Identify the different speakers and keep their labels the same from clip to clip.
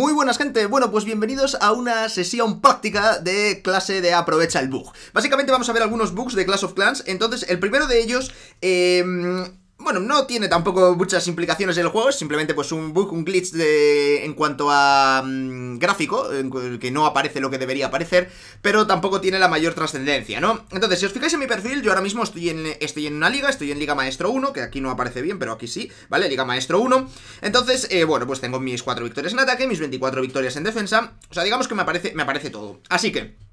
Speaker 1: Muy buenas gente, bueno pues bienvenidos a una sesión práctica de clase de aprovecha el bug Básicamente vamos a ver algunos bugs de Clash of Clans, entonces el primero de ellos eh, bueno, no tiene tampoco muchas implicaciones en el juego, es simplemente pues un bug, un glitch de, en cuanto a mm, gráfico, que no aparece lo que debería aparecer, pero tampoco tiene la mayor trascendencia, ¿no? Entonces, si os fijáis en mi perfil, yo ahora mismo estoy en, estoy en una liga, estoy en Liga Maestro 1, que aquí no aparece bien, pero aquí sí, ¿vale? Liga Maestro 1. Entonces, eh, bueno, pues tengo mis 4 victorias en ataque, mis 24 victorias en defensa, o sea, digamos que me aparece, me aparece todo. Así que...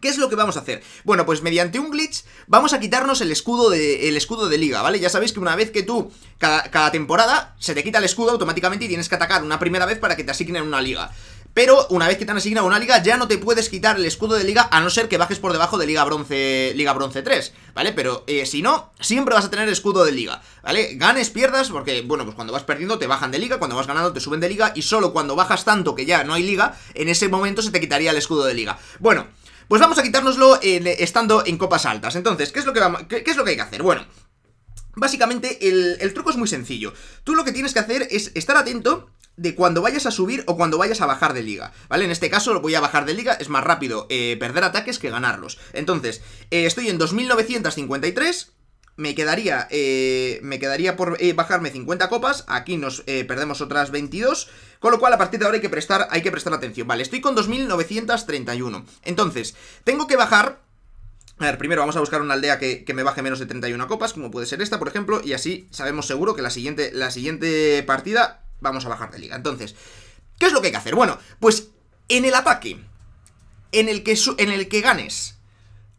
Speaker 1: ¿Qué es lo que vamos a hacer? Bueno, pues mediante un glitch vamos a quitarnos el escudo de, el escudo de liga, ¿vale? Ya sabéis que una vez que tú, cada, temporada, se te quita el escudo automáticamente y tienes que atacar una primera vez para que te asignen una liga. Pero una vez que te han asignado una liga, ya no te puedes quitar el escudo de liga, a no ser que bajes por debajo de Liga Bronce, liga bronce 3, ¿vale? Pero eh, si no, siempre vas a tener escudo de liga, ¿vale? Ganes, pierdas, porque, bueno, pues cuando vas perdiendo te bajan de liga, cuando vas ganando te suben de liga, y solo cuando bajas tanto que ya no hay liga, en ese momento se te quitaría el escudo de liga. Bueno... Pues vamos a quitárnoslo eh, estando en copas altas. Entonces, ¿qué es lo que, es lo que hay que hacer? Bueno, Básicamente, el, truco es muy sencillo. Tú lo que tienes que hacer es estar atento de cuando vayas a subir o cuando vayas a bajar de liga, ¿vale? En este caso lo voy a bajar de liga, es más rápido eh, perder ataques que ganarlos. Entonces, eh, estoy en 2953 me quedaría, eh, me quedaría por eh, bajarme 50 copas, aquí nos eh, perdemos otras 22, con lo cual a partir de ahora hay que prestar, hay que prestar atención. Vale, estoy con 2.931, entonces, tengo que bajar... A ver, primero vamos a buscar una aldea que, me baje menos de 31 copas, como puede ser esta, por ejemplo, y así sabemos seguro que la siguiente, la siguiente partida vamos a bajar de liga. Entonces, ¿qué es lo que hay que hacer? Bueno, pues en el ataque, en el que, en el que ganes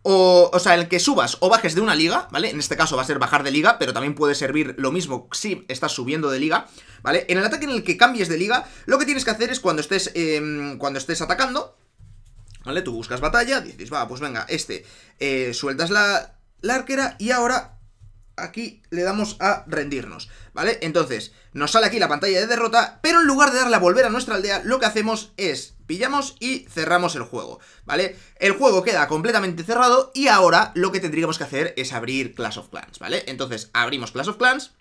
Speaker 1: o, o sea, el que subas o bajes de una liga, ¿vale? En este caso va a ser bajar de liga, pero también puede servir lo mismo si estás subiendo de liga, ¿vale? En el ataque en el que cambies de liga, lo que tienes que hacer es cuando estés, em, cuando estés atacando, ¿vale? Tú buscas batalla, dices, va, pues venga, este, eh, sueltas la arquera y ahora aquí le damos a rendirnos, ¿vale? Entonces, nos sale aquí la pantalla de derrota, pero en lugar de darle a volver a nuestra aldea, lo que hacemos es pillamos y cerramos el juego, ¿vale? El juego queda completamente cerrado y ahora lo que tendríamos que hacer es abrir Clash of Clans, ¿vale? Entonces, abrimos Clash of Clans,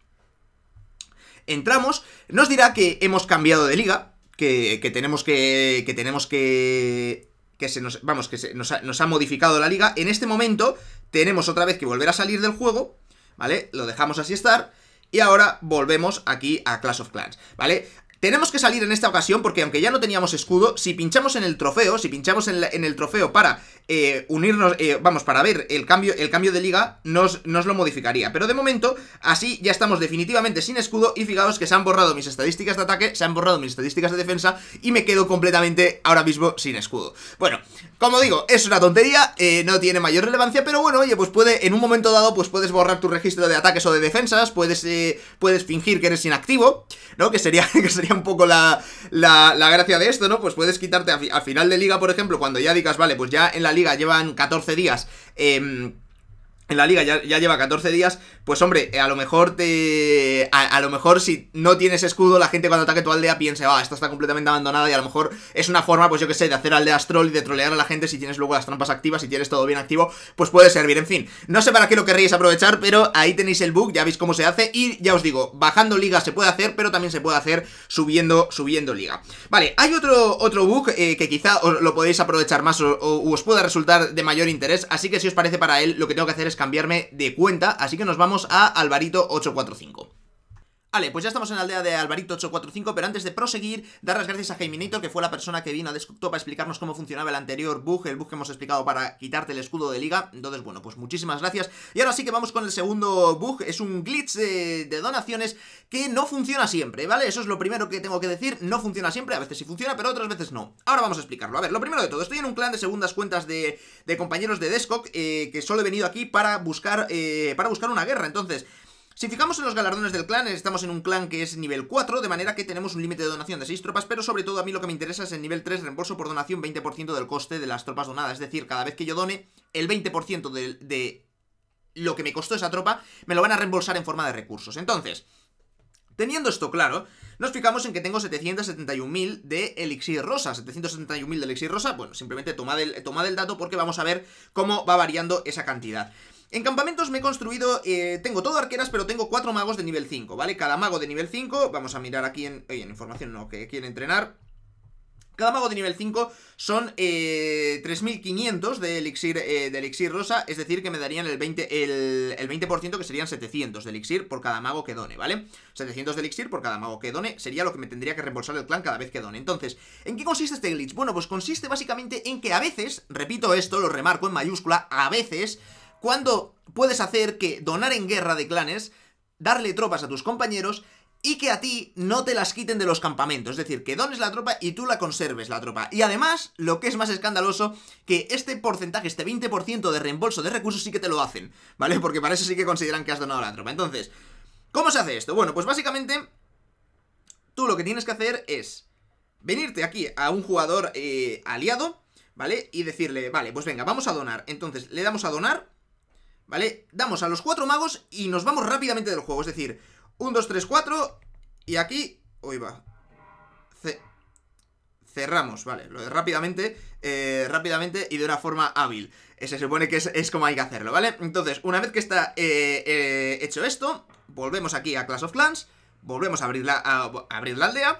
Speaker 1: entramos, nos dirá que hemos cambiado de liga, que, tenemos que... que tenemos que... Que se nos, vamos, que se nos nos ha modificado la liga. En este momento tenemos otra vez que volver a salir del juego ¿vale? Lo dejamos así estar. Y ahora volvemos aquí a Clash of Clans, ¿vale? Tenemos que salir en esta ocasión porque aunque ya no teníamos escudo, si pinchamos en el trofeo, si pinchamos en, el trofeo para eh, unirnos, eh, vamos, para ver el cambio, el cambio de liga, nos, nos lo modificaría. Pero de momento, así ya estamos definitivamente sin escudo y fijaos que se han borrado mis estadísticas de ataque, se han borrado mis estadísticas de defensa y me quedo completamente ahora mismo sin escudo. Bueno, como digo, es una tontería, eh, no tiene mayor relevancia, pero bueno, oye, pues puede, en un momento dado, pues puedes borrar tu registro de ataques o de defensas, puedes, puedes fingir que eres inactivo, ¿no? que sería un poco la, la, gracia de esto, ¿no? Pues puedes quitarte al final de liga, por ejemplo, cuando ya digas, vale, pues ya en la liga llevan 14 días. Eh, en la liga ya, lleva 14 días, pues hombre, eh, a lo mejor te. A, lo mejor si no tienes escudo, la gente cuando ataque tu aldea piense, ah, esta está completamente abandonada y a lo mejor es una forma, pues yo que sé, de hacer aldeas troll y de trolear a la gente si tienes luego las trampas activas, si tienes todo bien activo, pues puede servir. En fin, no sé para qué lo querréis aprovechar, pero ahí tenéis el bug, ya veis cómo se hace y ya os digo, bajando liga se puede hacer, pero también se puede hacer subiendo, subiendo liga. Vale, hay otro, otro bug eh, que quizá os, lo podéis aprovechar más o, o, os pueda resultar de mayor interés, así que si os parece para él, lo que tengo que hacer es cambiarme de cuenta, así que nos vamos a Alvarito845. Vale, pues ya estamos en la aldea de Alvarito845, pero antes de proseguir, dar las gracias a Nito que fue la persona que vino a Desktop para explicarnos cómo funcionaba el anterior bug, el bug que hemos explicado para quitarte el escudo de liga. Entonces, bueno, pues muchísimas gracias. Y ahora sí que vamos con el segundo bug, es un glitch de, donaciones que no funciona siempre, ¿vale? Eso es lo primero que tengo que decir, no funciona siempre, a veces sí funciona, pero otras veces no. Ahora vamos a explicarlo. A ver, lo primero de todo, estoy en un clan de segundas cuentas de, de compañeros de Descop, eh, que solo he venido aquí para buscar, eh, para buscar una guerra, entonces... Si fijamos en los galardones del clan, estamos en un clan que es nivel 4, de manera que tenemos un límite de donación de 6 tropas, pero sobre todo a mí lo que me interesa es el nivel 3, reembolso por donación 20% del coste de las tropas donadas, es decir, cada vez que yo done, el 20% de, lo que me costó esa tropa, me lo van a reembolsar en forma de recursos. Entonces, Teniendo esto claro, nos fijamos en que tengo 771.000 de elixir rosa. 771.000 de elixir rosa, bueno, simplemente toma el, tomad el dato porque vamos a ver cómo va variando esa cantidad. En campamentos me he construido, eh, tengo todo arqueras, pero tengo cuatro magos de nivel 5, ¿vale? Cada mago de nivel 5, vamos a mirar aquí en... Oye, en información no, que quiere entrenar. Cada mago de nivel 5 son eh, 3.500 de elixir, eh, de elixir rosa, es decir, que me darían el 20%, el, el 20% que serían 700 de elixir por cada mago que done, ¿vale? 700 de elixir por cada mago que done sería lo que me tendría que reembolsar el clan cada vez que done. Entonces, ¿en qué consiste este glitch? Bueno, pues consiste básicamente en que a veces, repito esto, lo remarco en mayúscula, a veces cuando puedes hacer que donar en guerra de clanes, darle tropas a tus compañeros y que a ti no te las quiten de los campamentos. Es decir, que dones la tropa y tú la conserves la tropa. Y además, lo que es más escandaloso, que este porcentaje, este 20% de reembolso de recursos sí que te lo hacen, ¿vale? Porque para eso sí que consideran que has donado la tropa. Entonces, ¿cómo se hace esto? Bueno, pues básicamente, tú lo que tienes que hacer es venirte aquí a un jugador eh, aliado, ¿vale? Y decirle, vale, pues venga, vamos a donar. Entonces, le damos a donar ¿vale? Damos a los cuatro magos y nos vamos rápidamente del juego, es decir, 1, 2, 3, 4 y aquí, hoy va, cerramos, vale, lo de rápidamente, eh, rápidamente y de una forma hábil. Eh, se supone que es, como hay que hacerlo, ¿vale? Entonces, una vez que está eh, hecho esto, volvemos aquí a Clash of Clans, volvemos a abrir la, a abrir la aldea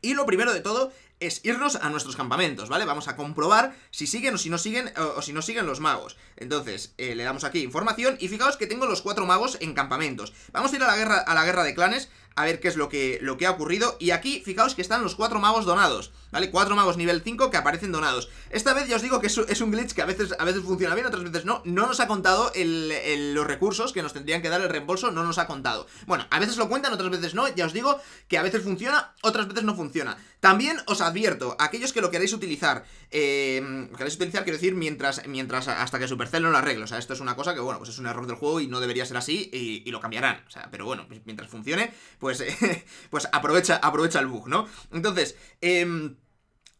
Speaker 1: y lo primero de todo es irnos a nuestros campamentos, ¿vale? Vamos a comprobar si siguen o si no siguen eh, o, si no siguen los magos. Entonces, eh, le damos aquí información y fijaos que tengo los cuatro magos en campamentos. Vamos a ir a la guerra, a la guerra de clanes a ver qué es lo que, lo que ha ocurrido. Y aquí, fijaos que están los cuatro magos donados, ¿vale? Cuatro magos nivel 5 que aparecen donados. Esta vez ya os digo que es un glitch que a veces, a veces funciona bien, otras veces no. No nos ha contado los recursos que nos tendrían que dar el reembolso, no nos ha contado. Bueno, a veces lo cuentan, otras veces no. Ya os digo que a veces funciona, otras veces no funciona. También os advierto, aquellos que lo queréis utilizar, eh, queréis utilizar, quiero decir, mientras, mientras hasta que Supercell no lo arregle. O sea, esto es una cosa que, bueno, pues es un error del juego y no debería ser así y, y lo cambiarán. O sea, pero bueno, mientras funcione, pues pues, pues aprovecha, aprovecha el bug, ¿no? Entonces, eh,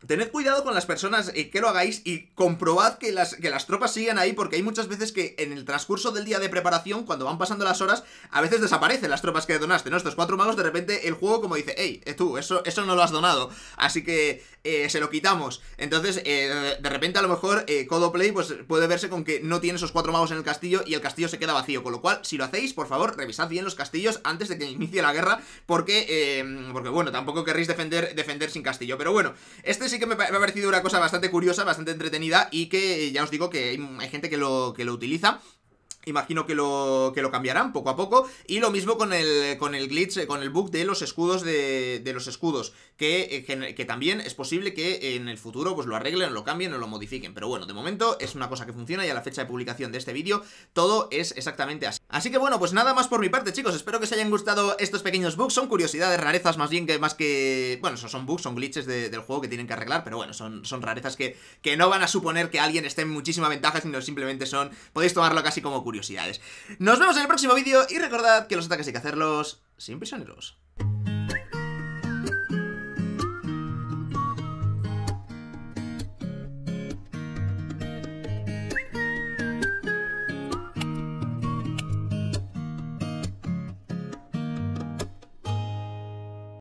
Speaker 1: Tened cuidado con las personas eh, que lo hagáis y comprobad que las, que las tropas sigan ahí porque hay muchas veces que en el transcurso del día de preparación, cuando van pasando las horas, a veces desaparecen las tropas que donaste, ¿no? Estos cuatro magos, de repente el juego como dice, hey, eh, tú, eso, eso no lo has donado, así que eh, se lo quitamos. Entonces, de repente a lo mejor Codoplay pues, puede verse con que no tiene esos cuatro magos en el castillo y el castillo se queda vacío, con lo cual, si lo hacéis, por favor, revisad bien los castillos antes de que inicie la guerra porque, porque bueno, tampoco querréis defender, defender sin castillo. Pero bueno, este sí que me, ha parecido una cosa bastante curiosa, bastante entretenida y que ya os digo que hay, gente que lo, que lo utiliza Imagino que lo, lo cambiarán poco a poco. Y lo mismo con el, con el glitch, eh, con el bug de los escudos de, de los escudos. Que, eh, que, también es posible que en el futuro pues lo arreglen, lo cambien o lo modifiquen. Pero bueno, de momento es una cosa que funciona y a la fecha de publicación de este vídeo todo es exactamente así. Así que bueno, pues nada más por mi parte, chicos. Espero que os hayan gustado estos pequeños bugs. Son curiosidades, rarezas más bien que más que... Bueno, son bugs, son glitches del juego que tienen que arreglar, pero bueno, son, son rarezas que, que no van a suponer que alguien esté en muchísima ventaja, sino simplemente son... Podéis tomarlo casi como curiosidad nos vemos en el próximo vídeo y recordad que los ataques hay que hacerlos sin prisioneros.